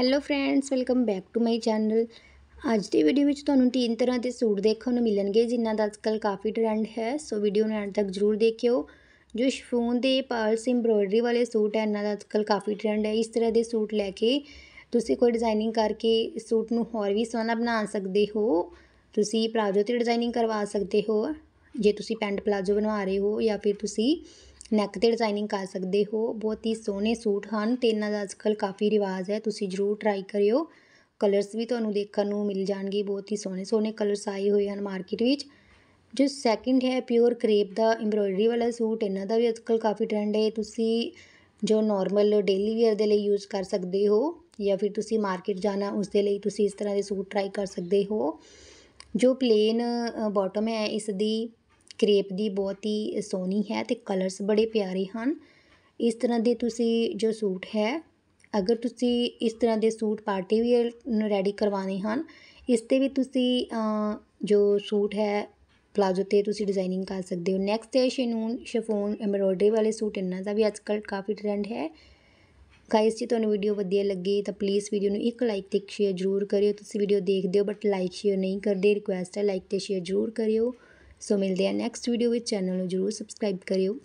hello friends welcome back to my channel ਅੱਜ ਦੀ video ਵਿੱਚ ਤੁਹਾਨੂੰ ਤਿੰਨ ਤਰ੍ਹਾਂ ਦੇ ਸੂਟ ਦੇਖਣ ਨੂੰ ਮਿਲਣਗੇ ਜਿਨ੍ਹਾਂ ਦਾ ਅੱਜਕੱਲ ਕਾਫੀ ਟ੍ਰੈਂਡ ਹੈ ਸੋ ਵੀਡੀਓ ਨੂੰ ਐਂਡ ਤੱਕ ਜ਼ਰੂਰ ਦੇਖਿਓ ਜੋ ਸ਼ਿਫੋਨ ਦੇ ਪਰਲਸ ਐਮਬ੍ਰੋਇਡਰੀ ਵਾਲੇ ਸੂਟ ਹੈ ਇਹਨਾਂ ਦਾ ਅੱਜਕੱਲ ਕਾਫੀ ਟ੍ਰੈਂਡ ਹੈ ਇਸ ਤਰ੍ਹਾਂ ਦੇ ਸੂਟ ਲੈ ਕੇ ਤੁਸੀਂ ਕੋਈ ਡਿਜ਼ਾਈਨਿੰਗ ਕਰਕੇ ਸੂਟ ਨੂੰ ਹੋਰ ਵੀ ਸੋਹਣਾ ਬਣਾ ਸਕਦੇ ਹੋ ਤੁਸੀਂ ਪਲਾਜ਼ੋ ਤੇ ਡਿਜ਼ਾਈਨਿੰਗ ਕਰਵਾ ਸਕਦੇ ਹੋ ਜੇ ਤੁਸੀਂ ਪੈਂਟ ਪਲਾਜ਼ੋ ਬਣਵਾ ਰਹੇ ਹੋ ਜਾਂ ਫਿਰ ਤੁਸੀਂ ਨੈਕ 'ਤੇ ਡਿਜ਼ਾਈਨਿੰਗ ਕਰ ਸਕਦੇ ਹੋ ਬਹੁਤ ਹੀ ਸੋਹਣੇ ਸੂਟ ਹਨ ਤੇ ਇਹਨਾਂ ਦਾ ਅੱਜਕੱਲ ਕਾਫੀ ਰਿਵਾਜ ਹੈ ਤੁਸੀਂ ਜ਼ਰੂਰ ਟਰਾਈ ਕਰਿਓ ਕਲਰਸ ਵੀ ਤੁਹਾਨੂੰ ਦੇਖਣ ਨੂੰ ਮਿਲ ਜਾਣਗੇ ਬਹੁਤ ਹੀ ਸੋਹਣੇ ਸੋਹਣੇ ਕਲਰਸ ਆਏ ਹੋਏ ਹਨ ਮਾਰਕੀਟ ਵਿੱਚ ਜੋ ਸੈਕਿੰਡ ਹੈ ਪਿਓਰ ਕਰੇਪ ਦਾ ਐਮਬ੍ਰੋਇਡਰੀ ਵਾਲਾ ਸੂਟ ਇਹਨਾਂ ਦਾ ਵੀ ਅੱਜਕੱਲ ਕਾਫੀ ਟ੍ਰੈਂਡ ਹੈ ਤੁਸੀਂ ਜੋ ਨਾਰਮਲ ਡੇਲੀ ਵੇਅਰ ਦੇ ਲਈ ਯੂਜ਼ ਕਰ ਸਕਦੇ ਹੋ ਜਾਂ ਫਿਰ ਤੁਸੀਂ ਮਾਰਕੀਟ ਜਾਣਾ ਉਸ ਦੇ ਲਈ ਤੁਸੀਂ ਇਸ ਤਰ੍ਹਾਂ ਦੇ ਸੂਟ ਟਰਾਈ ਕਰ ਸਕਦੇ ਹੋ ਜੋ ਪਲੇਨ ਬਾਟਮ ਹੈ ਇਸ ਦੀ ਕ੍ਰੇਪ ਦੀ ਬਹੁਤ ਹੀ ਸੋਹਣੀ ਹੈ ਤੇ ਕਲਰਸ ਬੜੇ ਪਿਆਰੇ ਹਨ ਇਸ ਤਰ੍ਹਾਂ ਦੇ ਤੁਸੀਂ ਜੋ ਸੂਟ ਹੈ ਅਗਰ ਤੁਸੀਂ ਇਸ ਤਰ੍ਹਾਂ ਦੇ ਸੂਟ ਪਾਰਟੀ ਵੀ ਰੈਡੀ ਕਰਵਾਉਣੇ ਹਨ ਇਸ 'ਤੇ ਵੀ ਤੁਸੀਂ ਜੋ ਸੂਟ ਹੈ ਪਲਾਜ਼ੋ 'ਤੇ ਤੁਸੀਂ ਡਿਜ਼ਾਈਨਿੰਗ ਕਰ ਸਕਦੇ ਹੋ ਨੈਕਸਟ ਹੈ ਸ਼ਿਨੂਨ ਸ਼ਫੋਨ ਐਮਬਰੋਇਡਰੀ ਵਾਲੇ ਸੂਟ ਇੰਨਾ ਦਾ ਵੀ ਅੱਜ ਕਾਫੀ ਟ੍ਰੈਂਡ ਹੈ ਗਾਇਸ ਜੀ ਤੁਹਾਨੂੰ ਵੀਡੀਓ ਵਧੀਆ ਲੱਗੀ ਤਾਂ ਪਲੀਜ਼ ਵੀਡੀਓ ਨੂੰ ਇੱਕ ਲਾਈਕ ਤੇ ਸ਼ੇਅਰ ਜ਼ਰੂਰ ਕਰਿਓ ਤੁਸੀਂ ਵੀਡੀਓ ਦੇਖਦੇ ਹੋ ਬਟ ਲਾਈਕ ਸ਼ੇਅਰ ਨਹੀਂ ਕਰਦੇ ਰਿਕੁਐਸਟ ਹੈ ਲਾਈਕ ਤੇ ਸ਼ੇਅਰ ਜ਼ਰੂਰ ਕਰਿਓ ਸੋ ਮਿਲਦੇ ਆ ਨੈਕਸਟ ਵੀਡੀਓ ਵਿੱਚ ਚੈਨਲ ਨੂੰ ਜਰੂਰ ਸਬਸਕ੍ਰਾਈਬ ਕਰਿਓ